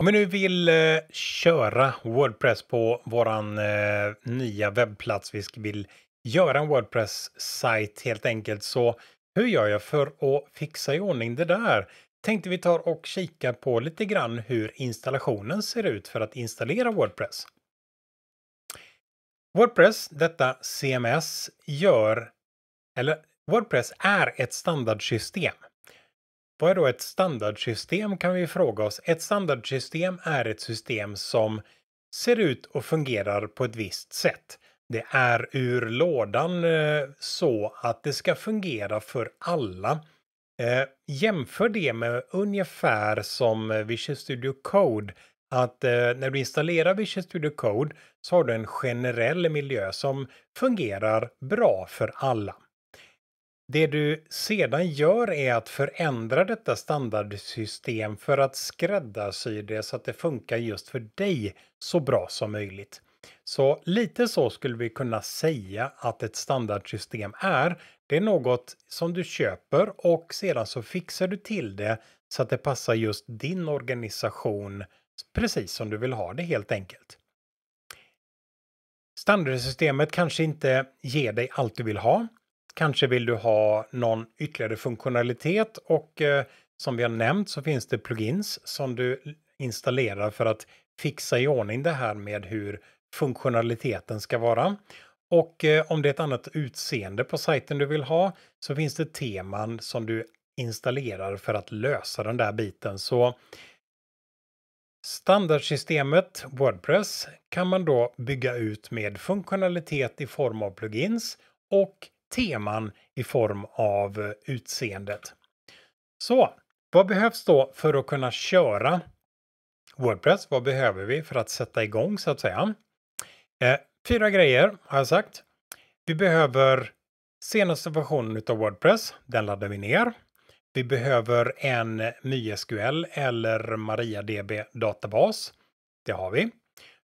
Om vi nu vill eh, köra Wordpress på våran eh, nya webbplats, vi vill göra en Wordpress-sajt helt enkelt, så hur gör jag för att fixa i ordning det där? Tänkte vi tar och kika på lite grann hur installationen ser ut för att installera Wordpress. Wordpress, detta CMS, gör, eller Wordpress är ett standardsystem. Vad är då ett standardsystem kan vi fråga oss. Ett standardsystem är ett system som ser ut och fungerar på ett visst sätt. Det är ur lådan eh, så att det ska fungera för alla. Eh, jämför det med ungefär som eh, Visual Studio Code att när du installerar Visual Studio Code så har du en generell miljö som fungerar bra för alla. Det du sedan gör är att förändra detta standardsystem för att skräddarsy det så att det funkar just för dig så bra som möjligt. Så lite så skulle vi kunna säga att ett standardsystem är. Det är något som du köper och sedan så fixar du till det så att det passar just din organisation precis som du vill ha det helt enkelt. Standardsystemet kanske inte ger dig allt du vill ha Kanske vill du ha någon ytterligare funktionalitet och eh, som vi har nämnt så finns det plugins som du installerar för att fixa i ordning det här med hur funktionaliteten ska vara. Och eh, om det är ett annat utseende på sajten du vill ha så finns det teman som du installerar för att lösa den där biten. Så standardsystemet Wordpress kan man då bygga ut med funktionalitet i form av plugins och teman i form av eh, utseendet. Så vad behövs då för att kunna köra Wordpress? Vad behöver vi för att sätta igång så att säga? Eh, fyra grejer har jag sagt. Vi behöver senaste versionen av Wordpress. Den laddar vi ner. Vi behöver en MySQL eller MariaDB databas. Det har vi.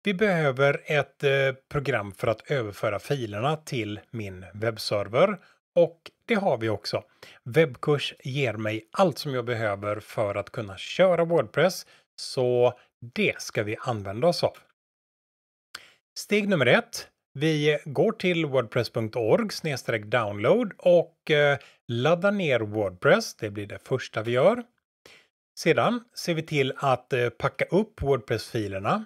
Vi behöver ett eh, program för att överföra filerna till min webbserver och det har vi också. Webbkurs ger mig allt som jag behöver för att kunna köra Wordpress, så det ska vi använda oss av. Steg nummer ett. Vi går till wordpress.org download och eh, laddar ner Wordpress. Det blir det första vi gör. Sedan ser vi till att eh, packa upp Wordpress-filerna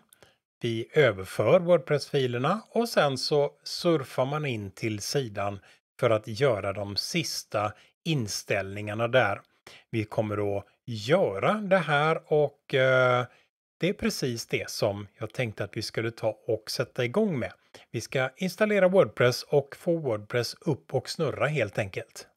vi överför Wordpress-filerna och sen så surfar man in till sidan för att göra de sista inställningarna där. Vi kommer att göra det här och eh, det är precis det som jag tänkte att vi skulle ta och sätta igång med. Vi ska installera Wordpress och få Wordpress upp och snurra helt enkelt.